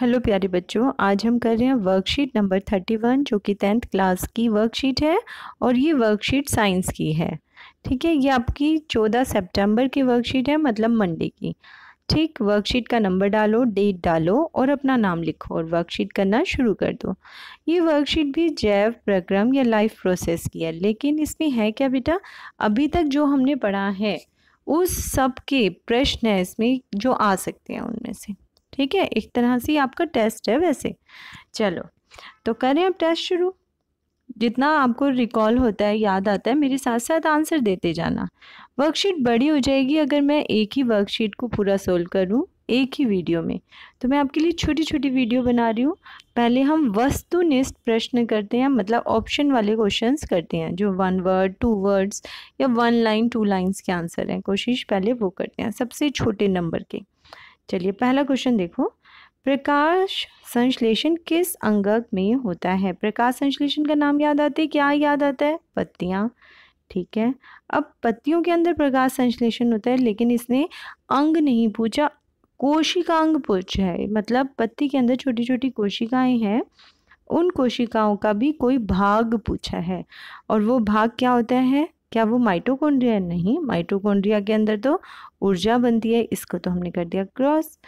hello प्यारे बच्चों आज हम कर रहे हैं वर्कशीट नंबर थर्टी वन जो कि टेंथ क्लास की वर्कशीट है और ये वर्कशीट साइंस की है ठीक है ये आपकी चौदह सितंबर की वर्कशीट है मतलब मंडे की ठीक वर्कशीट का नंबर डालो डेट डालो और अपना नाम लिखो और वर्कशीट करना शुरू कर दो ये वर्कशीट भी जैव प्रक्रम या लाइफ प्रोसेस की है लेकिन इसमें है क्या बेटा अभी तक जो हमने पढ़ा है उस सब के प्रश्न है इसमें जो आ सकते हैं उनमें से ठीक है एक तरह से आपका टेस्ट है वैसे चलो तो करें अब टेस्ट शुरू जितना आपको रिकॉल होता है याद आता है मेरे साथ साथ आंसर देते जाना वर्कशीट बड़ी हो जाएगी अगर मैं एक ही वर्कशीट को पूरा सोल्व करूं एक ही वीडियो में तो मैं आपके लिए छोटी छोटी वीडियो बना रही हूँ पहले हम वस्तुनिष्ठ प्रश्न करते हैं मतलब ऑप्शन वाले क्वेश्चन करते हैं जो वन वर्ड टू वर्ड्स या वन लाइन टू लाइन्स के आंसर हैं कोशिश पहले वो करते हैं सबसे छोटे नंबर के चलिए पहला क्वेश्चन देखो प्रकाश संश्लेषण किस अंगक में होता है प्रकाश संश्लेषण का नाम याद आते क्या याद आता है पत्तियाँ ठीक है अब पत्तियों के अंदर प्रकाश संश्लेषण होता है लेकिन इसने अंग नहीं पूछा कोशिका अंग पूछा है मतलब पत्ती के अंदर छोटी छोटी कोशिकाएं हैं उन कोशिकाओं का भी कोई भाग पूछा है और वो भाग क्या होता है क्या वो माइटोकॉन्ड्रिया नहीं माइटोकॉन्ड्रिया के अंदर तो ऊर्जा बनती है इसको तो हमने कर दिया क्रॉस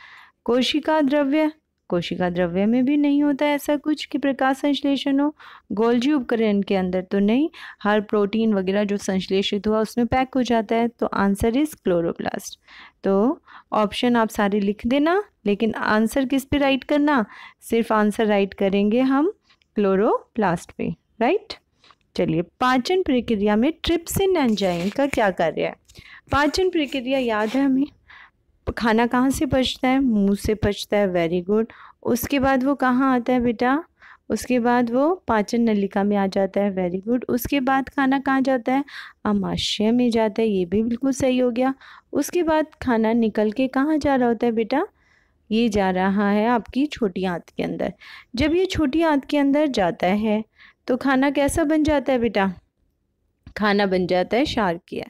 कोशिका द्रव्य कोशिका द्रव्य में भी नहीं होता ऐसा कुछ कि प्रकाश संश्लेषण हो गोल्जी उपकरण के अंदर तो नहीं हर प्रोटीन वगैरह जो संश्लेषित हुआ उसमें पैक हो जाता है तो आंसर इज क्लोरोप्लास्ट तो ऑप्शन आप सारे लिख देना लेकिन आंसर किस पे राइट करना सिर्फ आंसर राइट करेंगे हम क्लोरोप्लास्ट पे राइट चलिए पाचन प्रक्रिया में ट्रिप्सिन एंजाइम का क्या कार्य है पाचन प्रक्रिया याद है हमें खाना कहाँ से पचता है मुंह से पचता है वेरी गुड उसके बाद वो कहाँ आता है बेटा उसके बाद वो पाचन नलिका में आ जाता है वेरी गुड उसके बाद खाना कहाँ जाता है अमाशय में जाता है ये भी बिल्कुल सही हो गया उसके बाद खाना निकल के कहाँ जा रहा होता है बेटा ये जा रहा है आपकी छोटी आंत के अंदर जब ये छोटी आंत के अंदर जाता है तो खाना कैसा बन जाता है बेटा खाना बन जाता है शार्किया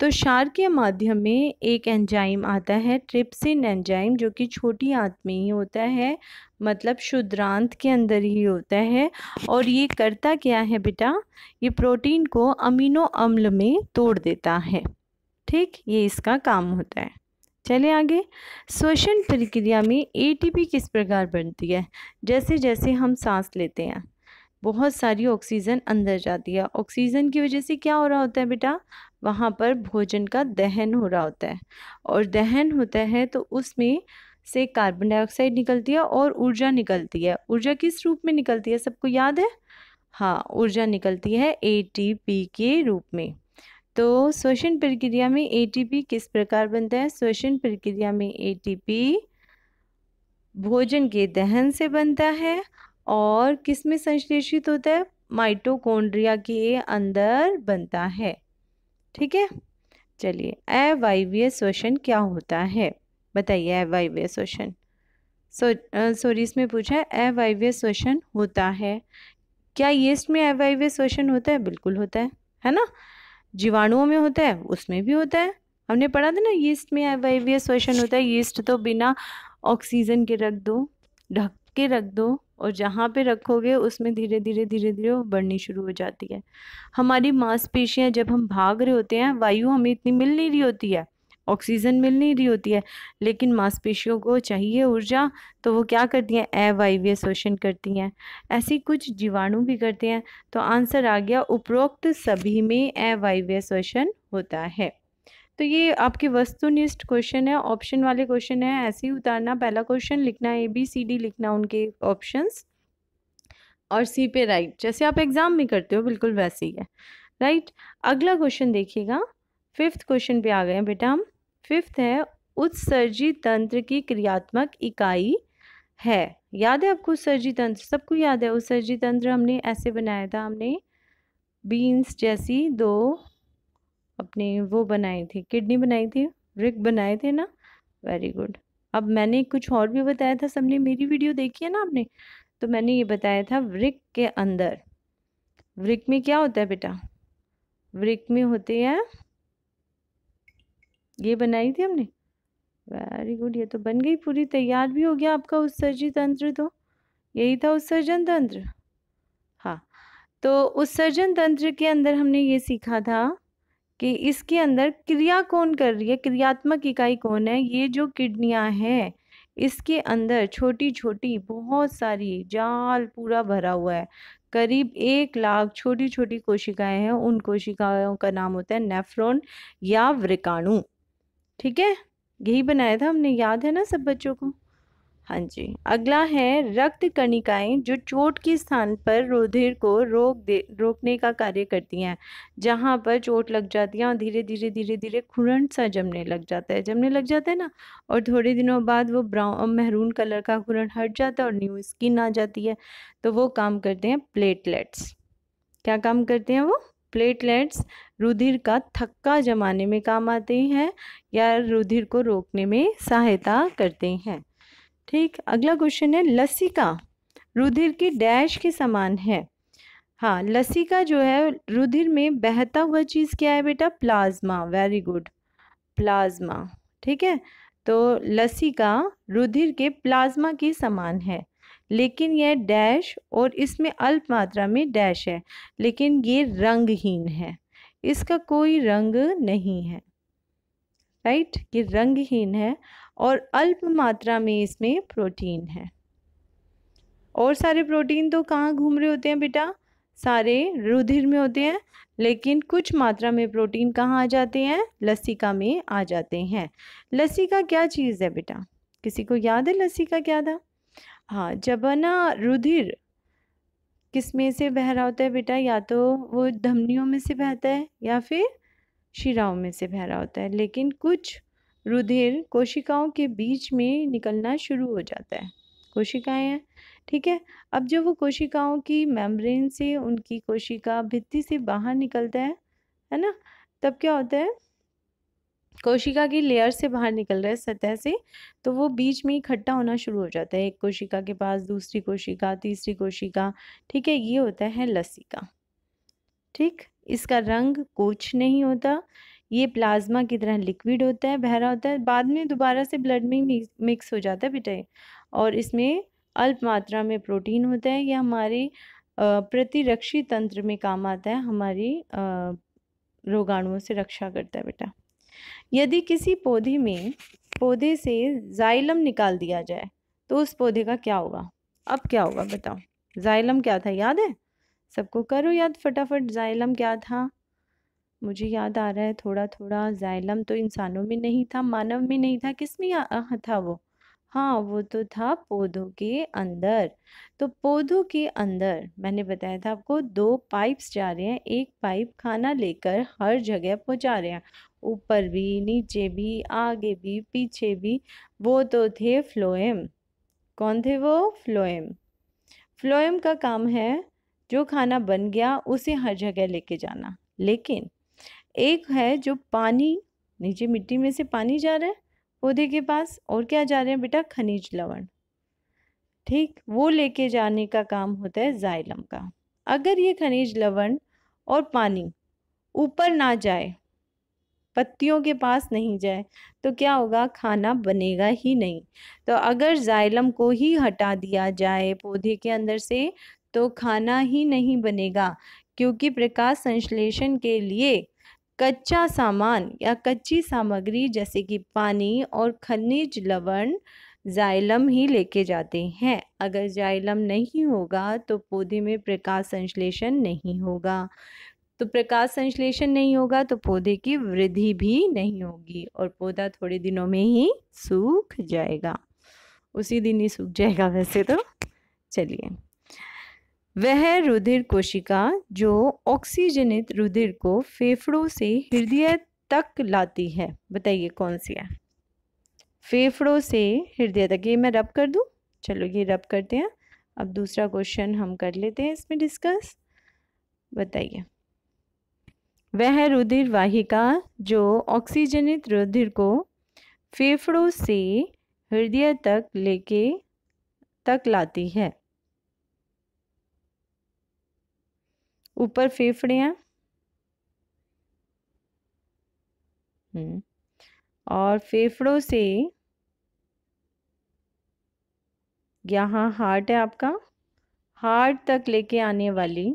तो शार के माध्यम में एक एंजाइम आता है ट्रिप्सिन एंजाइम जो कि छोटी आंत में ही होता है मतलब शुद्रांत के अंदर ही होता है और ये करता क्या है बेटा ये प्रोटीन को अमीनो अम्ल में तोड़ देता है ठीक ये इसका काम होता है चले आगे श्वसन प्रक्रिया में एटीपी किस प्रकार बनती है जैसे जैसे हम सांस लेते हैं बहुत सारी ऑक्सीजन अंदर जाती है ऑक्सीजन की वजह से क्या हो रहा होता है बेटा वहाँ पर भोजन का दहन हो रहा होता है और दहन होता है तो उसमें से कार्बन डाइऑक्साइड निकलती है और ऊर्जा निकलती है ऊर्जा किस रूप में निकलती है सबको याद है हाँ ऊर्जा निकलती है ए के रूप में तो श्वसन प्रक्रिया में ए किस प्रकार बनता है श्वसन प्रक्रिया में ए भोजन के दहन से बनता है और किस में संश्लेषित होता है माइटोकोन्ड्रिया के अंदर बनता है ठीक है चलिए अवायवीय श्वसन क्या होता है बताइए अवायवीय श्वसन सो इसमें पूछा है अवायवीय श्वसन होता है क्या येस्ट में अवायवीय श्वसन होता है बिल्कुल होता है है ना जीवाणुओं में होता है उसमें भी होता है हमने पढ़ा था ना यीस्ट में अवायवीय श्वसन होता है यीस्ट तो बिना ऑक्सीजन के रख दो ढक के रख दो और जहाँ पे रखोगे उसमें धीरे धीरे धीरे धीरे वो बढ़नी शुरू हो जाती है हमारी मांसपेशियाँ जब हम भाग रहे होते हैं वायु हमें इतनी मिल नहीं रही होती है ऑक्सीजन मिल नहीं रही होती है लेकिन मांसपेशियों को चाहिए ऊर्जा तो वो क्या करती हैं अवायव्य शोषण करती हैं ऐसी कुछ जीवाणु भी करते हैं तो आंसर आ गया उपरोक्त सभी में अवायवीय शोषण होता है तो ये आपके वस्तुनिष्ठ क्वेश्चन है ऑप्शन वाले क्वेश्चन है ऐसे ही उतारना पहला क्वेश्चन लिखना ए बी सी डी लिखना उनके ऑप्शंस और सी पे राइट जैसे आप एग्ज़ाम में करते हो बिल्कुल वैसे ही है राइट अगला क्वेश्चन देखिएगा फिफ्थ क्वेश्चन पे आ गए हैं बेटा हम फिफ्थ है उत्सर्जी तंत्र की क्रियात्मक इकाई है याद है आपको उत्सर्जी तंत्र सबको याद है उत्सर्जी तंत्र हमने ऐसे बनाया था हमने बीन्स जैसी दो अपनी वो बनाई थी किडनी बनाई थी रिग बनाए थे ना वेरी गुड अब मैंने कुछ और भी बताया था सबने मेरी वीडियो देखी है ना आपने तो मैंने ये बताया था वृक के अंदर वृक में क्या होता है बेटा वृक में होते हैं ये बनाई थी हमने वेरी गुड ये तो बन गई पूरी तैयार भी हो गया आपका उत्सर्जी तंत्र तो यही था उत्सर्जन तंत्र हाँ तो उत्सर्जन तंत्र के अंदर हमने ये सीखा था कि इसके अंदर क्रिया कौन कर रही है क्रियात्मक इकाई कौन है ये जो किडनियाँ हैं इसके अंदर छोटी छोटी बहुत सारी जाल पूरा भरा हुआ है करीब एक लाख छोटी छोटी कोशिकाएं हैं उन कोशिकाओं का नाम होता है नेफ्रॉन या वृकाणु ठीक है यही बनाया था हमने याद है ना सब बच्चों को हाँ जी अगला है रक्त कणिकाएं जो चोट के स्थान पर रुधिर को रोक दे रोकने का कार्य करती हैं जहाँ पर चोट लग जाती है और धीरे धीरे धीरे धीरे खुरन सा जमने लग जाता है जमने लग जाता है ना और थोड़े दिनों बाद वो ब्राउन महरून कलर का खुरन हट जाता है और न्यू स्किन आ जाती है तो वो काम करते हैं प्लेटलेट्स क्या काम करते हैं वो प्लेटलेट्स रुधिर का थक्का जमाने में काम आते हैं या रुधिर को रोकने में सहायता करते हैं ठीक अगला क्वेश्चन है लसिका रुधिर की डैश के समान है हाँ लसिका जो है रुधिर में बहता हुआ चीज़ क्या है बेटा प्लाज्मा वेरी गुड प्लाज्मा ठीक है तो लसिका रुधिर के प्लाज्मा के समान है लेकिन यह डैश और इसमें अल्प मात्रा में डैश है लेकिन ये रंगहीन है इसका कोई रंग नहीं है राइट ये रंगहीन है और अल्प मात्रा में इसमें प्रोटीन है और सारे प्रोटीन तो कहाँ घूम रहे होते हैं बेटा सारे रुधिर में होते हैं लेकिन कुछ मात्रा में प्रोटीन कहाँ आ जाते हैं लसिका में आ जाते हैं लसिका क्या चीज़ है बेटा किसी को याद है लसिका क्या था हाँ जब ना रुधिर किस में से बह रहा होता है बेटा या तो वो धमनियों में से बहता है या फिर शिराओं में से बह रहा होता है लेकिन कुछ रुधिर कोशिकाओं के बीच में निकलना शुरू हो जाता है कोशिकाएं हैं ठीक है अब जब वो कोशिकाओं की मेम्ब्रेन से उनकी कोशिका भित्ति से बाहर निकलता है है ना तब क्या होता है कोशिका की लेयर से बाहर निकल रहा है सतह से तो वो बीच में इकट्ठा होना शुरू हो जाता है एक कोशिका के पास दूसरी कोशिका तीसरी कोशिका ठीक है ये होता है लस्सी का ठीक इसका रंग कुछ नहीं होता ये प्लाज्मा की तरह लिक्विड होता है बहरा होता है बाद में दोबारा से ब्लड में मिक्स हो जाता है बेटा और इसमें अल्प मात्रा में प्रोटीन होता है यह हमारे प्रतिरक्षी तंत्र में काम आता है हमारी रोगाणुओं से रक्षा करता है बेटा यदि किसी पौधे में पौधे से जाइलम निकाल दिया जाए तो उस पौधे का क्या होगा अब क्या होगा बताओ जाइलम क्या था याद है सबको करो याद फटाफट जाइलम क्या था मुझे याद आ रहा है थोड़ा थोड़ा जाइलम तो इंसानों में नहीं था मानव में नहीं था किस में हाँ, था वो हाँ वो तो था पौधों के अंदर तो पौधों के अंदर मैंने बताया था आपको दो पाइप्स जा रहे हैं एक पाइप खाना लेकर हर जगह पहुंचा रहे हैं ऊपर भी नीचे भी आगे भी पीछे भी वो तो थे फ्लोएम कौन थे वो फ्लोएम फ्लोएम का काम है जो खाना बन गया उसे हर जगह लेके जाना लेकिन एक है जो पानी नीचे मिट्टी में से पानी जा रहा है पौधे के पास और क्या जा रहे हैं बेटा खनिज लवण ठीक वो लेके जाने का काम होता है जाइलम का अगर ये खनिज लवण और पानी ऊपर ना जाए पत्तियों के पास नहीं जाए तो क्या होगा खाना बनेगा ही नहीं तो अगर जाइलम को ही हटा दिया जाए पौधे के अंदर से तो खाना ही नहीं बनेगा क्योंकि प्रकाश संश्लेषण के लिए कच्चा सामान या कच्ची सामग्री जैसे कि पानी और खनिज लवण जाइलम ही लेके जाते हैं अगर जाइलम नहीं होगा तो पौधे में प्रकाश संश्लेषण नहीं होगा तो प्रकाश संश्लेषण नहीं होगा तो पौधे की वृद्धि भी नहीं होगी और पौधा थोड़े दिनों में ही सूख जाएगा उसी दिन ही सूख जाएगा वैसे तो चलिए वह रुधिर कोशिका जो ऑक्सीजनित रुधिर को फेफड़ों से हृदय तक लाती है बताइए कौन सी है फेफड़ों से हृदय तक ये मैं रब कर दूँ चलो ये रब करते हैं अब दूसरा क्वेश्चन हम कर लेते हैं इसमें डिस्कस बताइए वह रुधिर वाहिका जो ऑक्सीजनित रुधिर को फेफड़ों से हृदय तक लेके तक लाती है ऊपर फेफड़ियाँ हम्म, और फेफड़ों से यहाँ हार्ट है आपका हार्ट तक लेके आने वाली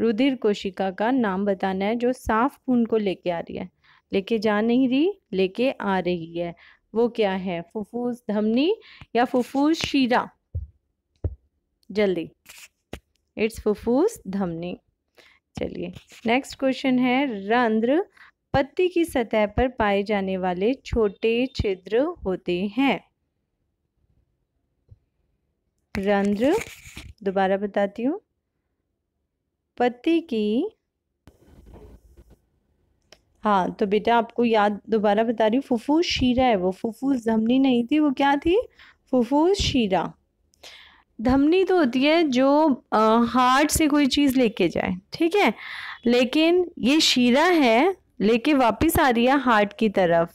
रुधिर कोशिका का नाम बताना है जो साफ खून को लेके आ रही है लेके जा नहीं रही लेके आ रही है वो क्या है फुफूस धमनी या फुफूस शीरा जल्दी इट्स फुफूस धमनी चलिए नेक्स्ट क्वेश्चन है रंध्र पत्ती की सतह पर पाए जाने वाले छोटे छिद्र होते हैं रंध्र दोबारा बताती हूँ पत्ती की हाँ तो बेटा आपको याद दोबारा बता रही हूँ फुफूस शीरा है वो फुफूस धमनी नहीं थी वो क्या थी फुफूस शीरा धमनी तो होती है जो हार्ट से कोई चीज़ लेके जाए ठीक है लेकिन ये शीरा है लेके वापस आ रही है हार्ट की तरफ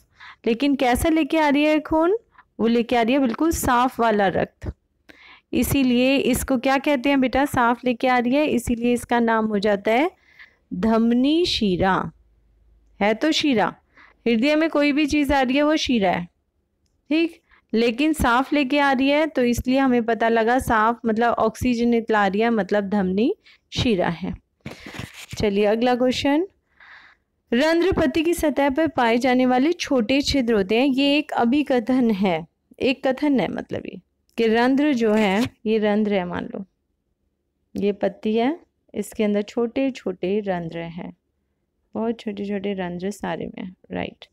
लेकिन कैसा लेके आ रही है खून वो लेके आ रही है बिल्कुल साफ वाला रक्त इसीलिए इसको क्या कहते हैं बेटा साफ लेके आ रही है इसीलिए इसका नाम हो जाता है धमनी शीरा है तो शीरा हृदय में कोई भी चीज़ आ रही है वो शीरा है ठीक लेकिन साफ लेके आ रही है तो इसलिए हमें पता लगा साफ मतलब ऑक्सीजनित ला रही है मतलब धमनी शीरा है चलिए अगला क्वेश्चन रंध्रपति की सतह पर पाए जाने वाले छोटे छिद्र होते हैं ये एक अभिकथन है एक कथन है मतलब ये कि रंध्र जो है ये रंध्र है मान लो ये पत्ती है इसके अंदर छोटे छोटे रंध्र हैं बहुत छोटे छोटे रंध्र सारे में राइट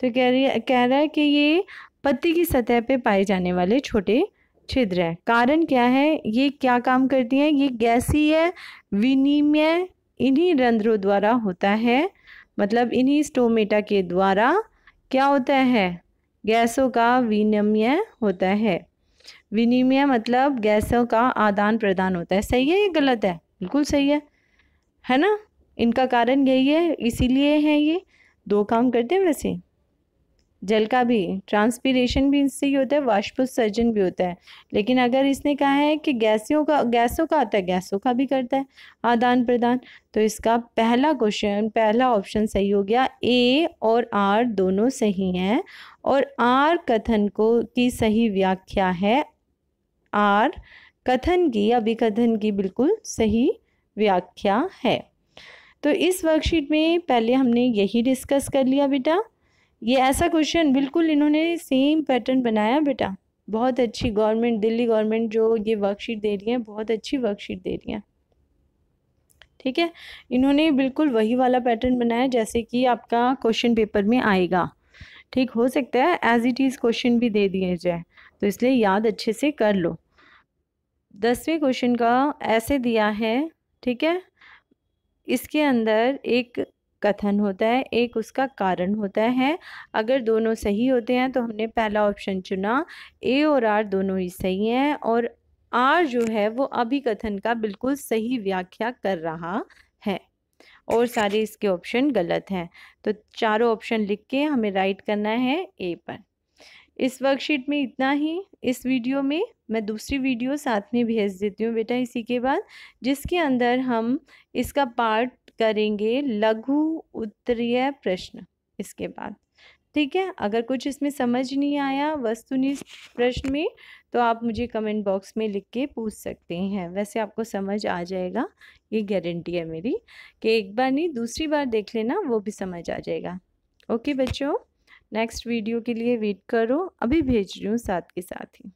तो कह रही कह रहा है कि ये पत्ती की सतह पे पाए जाने वाले छोटे छिद्र हैं कारण क्या है ये क्या काम करती हैं ये गैसीय विनिमय इन्हीं रंध्रों द्वारा होता है मतलब इन्हीं स्टोमेटा के द्वारा क्या होता है गैसों का विनिमय होता है विनिमय मतलब गैसों का आदान प्रदान होता है सही है ये गलत है बिल्कुल सही है है ना इनका कारण यही है इसीलिए है ये दो काम करते हैं वैसे जल का भी ट्रांसपीरेशन भी इससे ही होता है वाष्पोत्सर्जन भी होता है लेकिन अगर इसने कहा है कि गैसियों का गैसों का आता है गैसों का भी करता है आदान प्रदान तो इसका पहला क्वेश्चन पहला ऑप्शन सही हो गया ए और आर दोनों सही हैं और आर कथन को की सही व्याख्या है आर कथन की अभिकथन की बिल्कुल सही व्याख्या है तो इस वर्कशीट में पहले हमने यही डिस्कस कर लिया बेटा ये ऐसा क्वेश्चन बिल्कुल इन्होंने सेम पैटर्न बनाया बेटा बहुत अच्छी गवर्नमेंट दिल्ली गवर्नमेंट जो ये वर्कशीट दे रही है बहुत अच्छी वर्कशीट दे रही है ठीक है इन्होंने बिल्कुल वही वाला पैटर्न बनाया जैसे कि आपका क्वेश्चन पेपर में आएगा ठीक हो सकता है एज इट इज़ क्वेश्चन भी दे दिए जाए तो इसलिए याद अच्छे से कर लो दसवें क्वेश्चन का ऐसे दिया है ठीक है इसके अंदर एक कथन होता है एक उसका कारण होता है अगर दोनों सही होते हैं तो हमने पहला ऑप्शन चुना ए और आर दोनों ही सही हैं और आर जो है वो अभी कथन का बिल्कुल सही व्याख्या कर रहा है और सारे इसके ऑप्शन गलत हैं तो चारों ऑप्शन लिख के हमें राइट करना है ए पर इस वर्कशीट में इतना ही इस वीडियो में मैं दूसरी वीडियो साथ में भेज देती हूँ बेटा इसी के बाद जिसके अंदर हम इसका पार्ट करेंगे लघु उत्तरीय प्रश्न इसके बाद ठीक है अगर कुछ इसमें समझ नहीं आया वस्तुनिष्ठ प्रश्न में तो आप मुझे कमेंट बॉक्स में लिख के पूछ सकते हैं वैसे आपको समझ आ जाएगा ये गारंटी है मेरी कि एक बार नहीं दूसरी बार देख लेना वो भी समझ आ जाएगा ओके बच्चों नेक्स्ट वीडियो के लिए वेट करो अभी भेज रही हूँ साथ के साथ ही